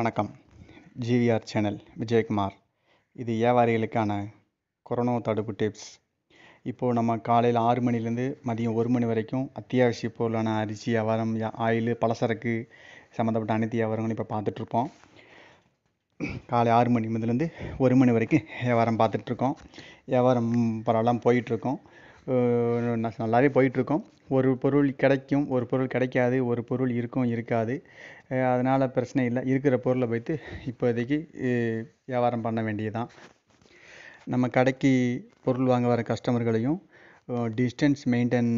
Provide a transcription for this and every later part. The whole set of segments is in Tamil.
வணக்கம் ஜிவிஆர் சேனல் விஜயகுமார் இது வியாபாரிகளுக்கான கொரோனா தடுப்பு டிப்ஸ் இப்போது நம்ம காலையில் ஆறு மணிலேருந்து மதியம் ஒரு மணி வரைக்கும் அத்தியாவசிய பொருளான அரிசி வியாபாரம் ஆயில் பலசரக்கு சம்மந்தப்பட்ட அனைத்து வியாபாரங்களும் இப்போ பார்த்துட்ருப்போம் காலை ஆறு மணி முதலேருந்து ஒரு மணி வரைக்கும் வியாபாரம் பார்த்துட்ருக்கோம் வியாபாரம் பரவாயில்லாம் போயிட்டுருக்கோம் நல்லாவே போயிட்டுருக்கோம் ஒரு பொருள் கிடைக்கும் ஒரு பொருள் கிடைக்காது ஒரு பொருள் இருக்கும் இருக்காது அதனால் பிரச்சனை இல்லை இருக்கிற பொருளை வைத்து இப்போதைக்கு வியாபாரம் பண்ண வேண்டியதுதான் நம்ம கடைக்கு பொருள் வாங்க வர கஸ்டமர்களையும் டிஸ்டன்ஸ் மெயின்டைன்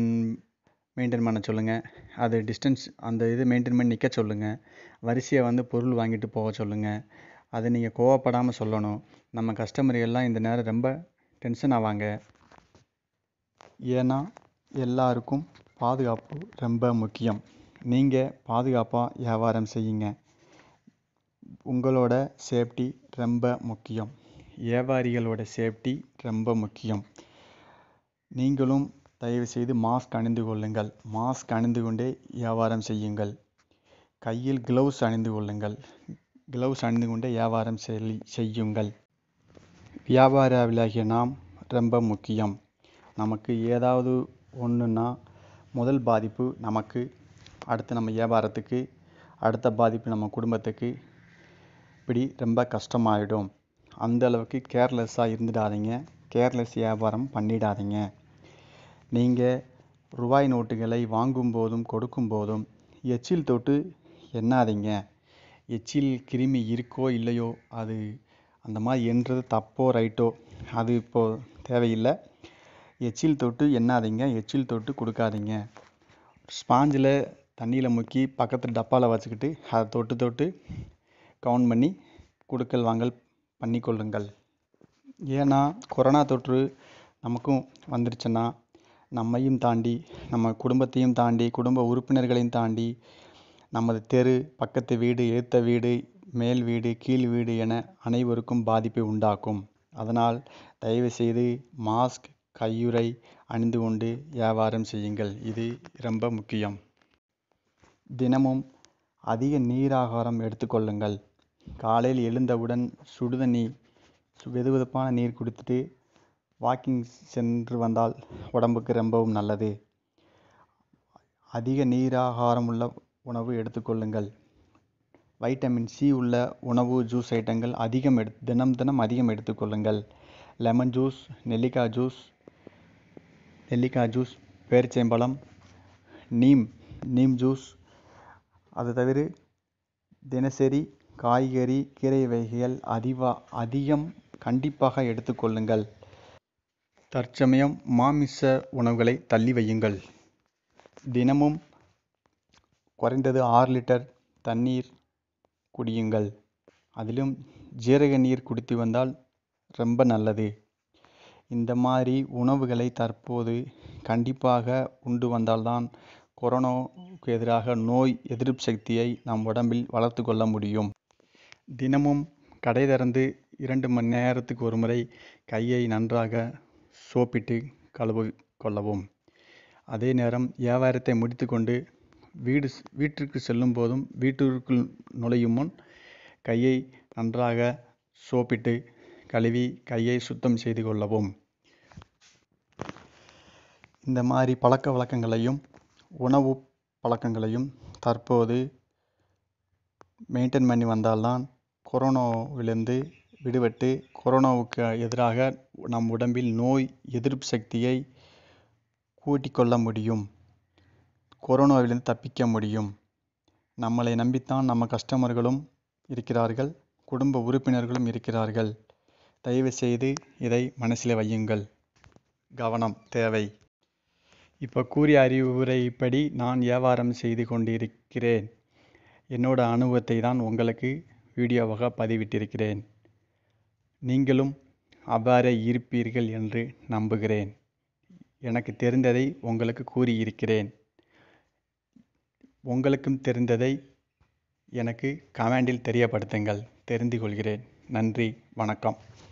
மெயின்டைன் பண்ண சொல்லுங்கள் அது டிஸ்டன்ஸ் அந்த இது மெயின்டைன் பண்ணி நிற்க சொல்லுங்கள் வரிசையை வந்து பொருள் வாங்கிட்டு போக சொல்லுங்கள் அதை நீங்கள் கோவப்படாமல் சொல்லணும் நம்ம கஸ்டமர் எல்லாம் இந்த நேரம் ரொம்ப டென்ஷன் ஆவாங்க ஏன்னா எல்லாருக்கும் பாதுகாப்பு ரொம்ப முக்கியம் நீங்கள் பாதுகாப்பாக வியாபாரம் செய்யுங்க உங்களோட சேஃப்டி ரொம்ப முக்கியம் வியாபாரிகளோட சேஃப்டி ரொம்ப முக்கியம் நீங்களும் தயவுசெய்து மாஸ்க் அணிந்து கொள்ளுங்கள் மாஸ்க் அணிந்து கொண்டே வியாபாரம் செய்யுங்கள் கையில் கிளவுஸ் அணிந்து கொள்ளுங்கள் கிளவுஸ் அணிந்து கொண்டே வியாபாரம் செய்யுங்கள் வியாபார விலகிய நாம் ரொம்ப முக்கியம் நமக்கு ஏதாவது ஒன்றுன்னா முதல் பாதிப்பு நமக்கு அடுத்து நம்ம வியாபாரத்துக்கு அடுத்த பாதிப்பு நம்ம குடும்பத்துக்கு இப்படி ரொம்ப கஷ்டமாயிடும் அந்த அளவுக்கு கேர்லெஸ்ஸாக இருந்துடாதீங்க கேர்லெஸ் வியாபாரம் பண்ணிடாதீங்க நீங்கள் ரூபாய் நோட்டுகளை வாங்கும் போதும் கொடுக்கும் போதும் எச்சில் தொட்டு எண்ணாதீங்க எச்சில் கிருமி இருக்கோ இல்லையோ அது அந்த மாதிரி என்றது தப்போ ரைட்டோ அது இப்போது தேவையில்லை எச்சில் தொட்டு எண்ணாதீங்க எச்சில் தொட்டு கொடுக்காதீங்க ஸ்பாஞ்சில் தண்ணியில் முக்கி பக்கத்தில் டப்பாவில் வச்சுக்கிட்டு அதை தொட்டு தொட்டு கவுண்ட் பண்ணி கொடுக்கல் வாங்கல் பண்ணிக்கொள்ளுங்கள் ஏன்னா கொரோனா தொற்று நமக்கும் வந்துருச்சுன்னா நம்மையும் தாண்டி நம்ம குடும்பத்தையும் தாண்டி குடும்ப உறுப்பினர்களையும் தாண்டி நமது தெரு பக்கத்து வீடு எழுத்த வீடு மேல் வீடு கீழ் வீடு என அனைவருக்கும் பாதிப்பை உண்டாக்கும் அதனால் தயவுசெய்து மாஸ்க் கையுறை அணிந்து கொண்டு வியாபாரம் செய்யுங்கள் இது ரொம்ப முக்கியம் தினமும் அதிக நீர் ஆகாரம் எடுத்துக்கொள்ளுங்கள் காலையில் எழுந்தவுடன் சுடுதண்ணி வெதுவெதுப்பான நீர் குடித்துட்டு வாக்கிங் சென்று வந்தால் உடம்புக்கு ரொம்பவும் நல்லது அதிக நீராகாரம் உள்ள உணவு எடுத்துக்கொள்ளுங்கள் வைட்டமின் சி உள்ள உணவு ஜூஸ் ஐட்டங்கள் அதிகம் எடு தினம் தினம் அதிகம் எடுத்துக்கொள்ளுங்கள் லெமன் ஜூஸ் நெல்லிக்காய் ஜூஸ் நெல்லிக்காய் ஜூஸ் பேரிச்சம்பழம் நீம் நீம் ஜூஸ் அது தவிர தினசரி காய்கறி கீரை வகைகள் அதிவா அதிகம் கண்டிப்பாக எடுத்துக்கொள்ளுங்கள் தற்சமயம் மாமிச உணவுகளை தள்ளி வையுங்கள் தினமும் குறைந்தது ஆறு லிட்டர் தண்ணீர் குடியுங்கள் அதிலும் ஜீரக நீர் குடித்து வந்தால் ரொம்ப நல்லது இந்த மாதிரி உணவுகளை தற்போது கண்டிப்பாக உண்டு வந்தால் தான் கொரோனாவுக்கு எதிராக நோய் எதிர்ப்பு சக்தியை நம் உடம்பில் வளர்த்து கொள்ள முடியும் தினமும் கடை திறந்து இரண்டு மணி நேரத்துக்கு ஒரு முறை கையை நன்றாக சோப்பிட்டு கழுவ கொள்ளவும் அதே நேரம் வியாபாரத்தை முடித்துக்கொண்டு வீடு வீட்டிற்கு செல்லும் போதும் வீட்டிற்குள் நுழையும் முன் கையை நன்றாக சோப்பிட்டு கழுவி கையை சுத்தம் செய்து கொள்ளவும் இந்த மாதிரி பழக்க வழக்கங்களையும் உணவு பழக்கங்களையும் தற்போது மெயின்டைன் பண்ணி வந்தால் தான் கொரோனாவிலிருந்து விடுபட்டு கொரோனாவுக்கு எதிராக நம் உடம்பில் நோய் எதிர்ப்பு சக்தியை கூட்டிக் கொள்ள முடியும் கொரோனாவிலிருந்து தப்பிக்க முடியும் நம்மளை நம்பித்தான் நம்ம கஸ்டமர்களும் இருக்கிறார்கள் குடும்ப உறுப்பினர்களும் இருக்கிறார்கள் தயவு செய்து இதை மனசில் வையுங்கள் கவனம் தேவை இப்போ கூறிய அறிவுரைப்படி நான் வியாபாரம் செய்து கொண்டிருக்கிறேன் என்னோட அனுபவத்தை தான் உங்களுக்கு வீடியோவாக பதிவிட்டிருக்கிறேன் நீங்களும் அவ்வாறே இருப்பீர்கள் என்று நம்புகிறேன் எனக்கு தெரிந்ததை உங்களுக்கு கூறியிருக்கிறேன் உங்களுக்கும் தெரிந்ததை எனக்கு கமெண்டில் தெரியப்படுத்துங்கள் தெரிந்து கொள்கிறேன் நன்றி வணக்கம்